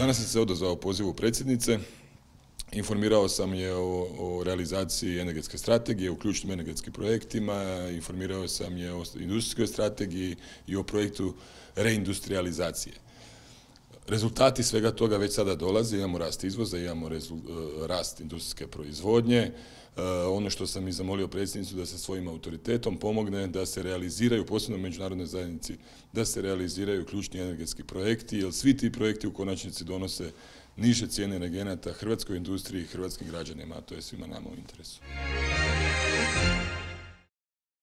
Danas sam se odozvao pozivu predsjednice. Informirao sam je o, realizaciji energetske strategije, o ključnim energetskim projektima, informirao sam je o industrijskoj strategiji i o projektu reindustrializacije. Rezultati svega toga već sada dolaze, imamo rast izvoza, imamo e, rast industrijske proizvodnje. E, ono što sam i zamolio predsjednicu da se svojim autoritetom pomogne, da se realiziraju, posebno u međunarodnoj zajednici, da se realiziraju ključni energetski projekti, jer svi ti projekti u konačnici donose niže cijene energenata hrvatskoj industriji i hrvatskim građanima, a to je svima nama u interesu.